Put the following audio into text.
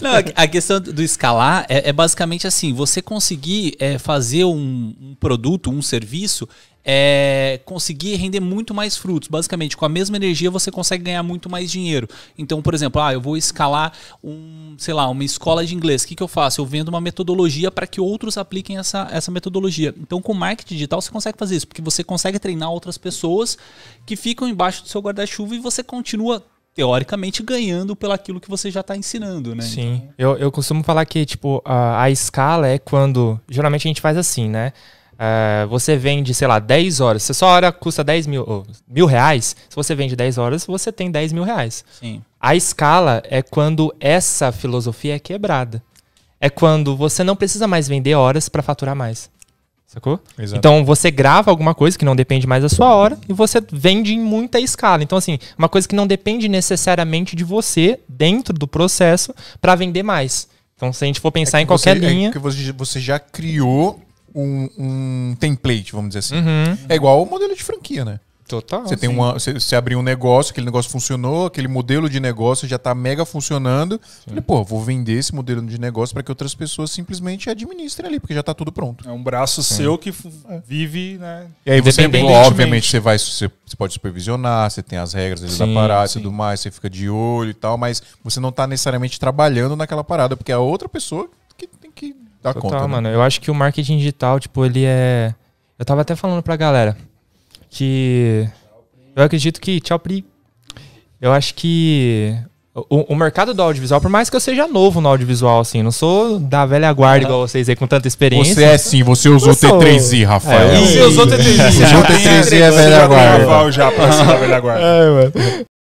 Não, a questão do escalar é, é basicamente assim: você conseguir é, fazer um, um, produto, um serviço, é, conseguir render muito mais frutos. Basicamente, com a mesma energia você consegue ganhar muito mais dinheiro. Então, por exemplo, ah, eu vou escalar um, sei lá, uma escola de inglês. O que, que eu faço? Eu vendo uma metodologia para que outros apliquem essa, essa metodologia. Então, com marketing digital você consegue fazer isso, porque você consegue treinar outras pessoas que ficam embaixo do seu guarda-chuva e você continua teoricamente ganhando pelo aquilo que você já está ensinando, né? Sim. Então... Eu, eu costumo falar que, tipo, a, a, escala é quando. Geralmente a gente faz assim, né? Uh, você vende, sei lá, 10 horas. Se a sua hora custa 10 mil, oh, mil reais, se você vende 10 horas, você tem 10 mil reais. Sim. A escala é quando essa filosofia é quebrada. É quando você não precisa mais vender horas para faturar mais. Sacou? Exato. Então você grava alguma coisa que não depende mais da sua hora e você vende em muita escala. Então, assim, uma coisa que não depende necessariamente de você dentro do processo para vender mais. Então, se a gente for pensar é em qualquer você, é linha. É que você já criou um, um, template, vamos dizer assim. Uhum. É igual o modelo de franquia, né? Total. Você tem uma, você, você, abriu um negócio, aquele negócio funcionou, aquele modelo de negócio já está mega funcionando. Falei, pô, vou vender esse modelo de negócio para que outras pessoas simplesmente administrem ali, porque já está tudo pronto. É um braço sim. seu que é. vive, né? E aí você, obviamente, você vai, você, você, pode supervisionar, você tem as regras da parada e tudo mais, você fica de olho e tal, mas você não está necessariamente trabalhando naquela parada, porque é a outra pessoa que tem que dar Total, conta. Né? mano. Eu acho que o marketing digital, tipo, ele é. Eu tava até falando pra galera que eu acredito que tchau pri eu acho que o, o, mercado do audiovisual, por mais que eu seja novo no audiovisual, assim, não sou da velha guarda igual vocês aí, com tanta experiência. Você é sim, você usou o T3i, é. Rafael. você usou o T3i. Você usou o T3i, é velha guarda. já passou da velha guarda. É, mano.